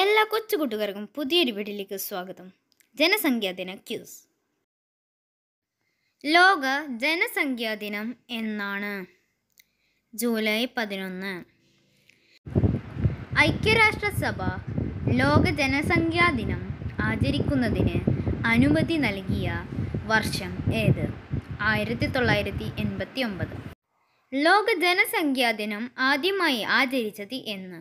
എല്ലാ കൊച്ചു കൂട്ടുകാർക്കും പുതിയൊരു വീട്ടിലേക്ക് സ്വാഗതം ജനസംഖ്യാ ദിന ക്യൂസ് ലോക ജനസംഖ്യാ ദിനം എന്നാണ് ജൂലൈ പതിനൊന്ന് ഐക്യരാഷ്ട്രസഭ ലോക ജനസംഖ്യാ ദിനം ആചരിക്കുന്നതിന് അനുമതി നൽകിയ വർഷം ഏത് ആയിരത്തി തൊള്ളായിരത്തി എൺപത്തി ഒമ്പത് ലോക ജനസംഖ്യാ ദിനം ആദ്യമായി ആചരിച്ചത് എന്ന്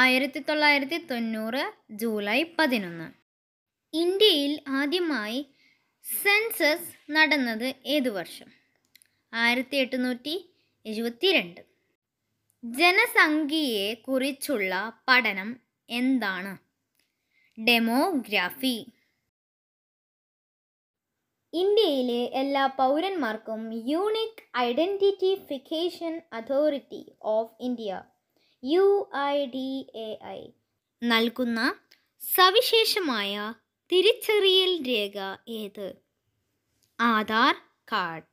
ആയിരത്തി തൊള്ളായിരത്തി തൊണ്ണൂറ് ജൂലൈ പതിനൊന്ന് ഇന്ത്യയിൽ ആദ്യമായി സെൻസസ് നടന്നത് ഏതു വർഷം ആയിരത്തി എട്ടുന്നൂറ്റി എഴുപത്തി രണ്ട് ജനസംഖ്യയെ കുറിച്ചുള്ള പഠനം എന്താണ് ഡെമോഗ്രാഫി ഇന്ത്യയിലെ എല്ലാ പൗരന്മാർക്കും unique identification authority of India U I D A I നൽകുന്ന സവിശേഷമായ തിരിച്ചറിയൽ രേഖ ഏത് ആധാർ കാർഡ്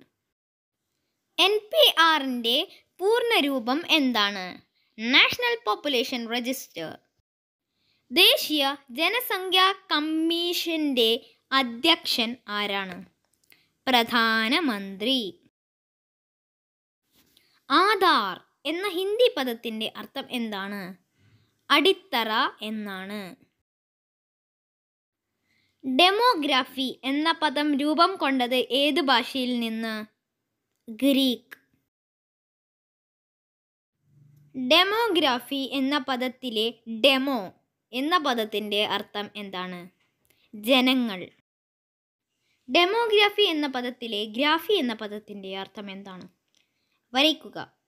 എൻ പി ആറിൻ്റെ പൂർണ്ണരൂപം എന്താണ് നാഷണൽ പോപ്പുലേഷൻ രജിസ്റ്റർ ദേശീയ ജനസംഖ്യാ കമ്മീഷൻ്റെ അധ്യക്ഷൻ ആരാണ് പ്രധാനമന്ത്രി ആധാർ എന്ന ഹിന്ദി പദത്തിൻ്റെ അർത്ഥം എന്താണ് അടിത്തറ എന്നാണ് ഡെമോഗ്രാഫി എന്ന പദം രൂപം കൊണ്ടത് ഏത് ഭാഷയിൽ നിന്ന് ഗ്രീക്ക് ഡെമോഗ്രാഫി എന്ന പദത്തിലെ ഡെമോ എന്ന പദത്തിൻ്റെ അർത്ഥം എന്താണ് ജനങ്ങൾ ഡെമോഗ്രാഫി എന്ന പദത്തിലെ ഗ്രാഫി എന്ന പദത്തിൻ്റെ അർത്ഥം എന്താണ് വരയ്ക്കുക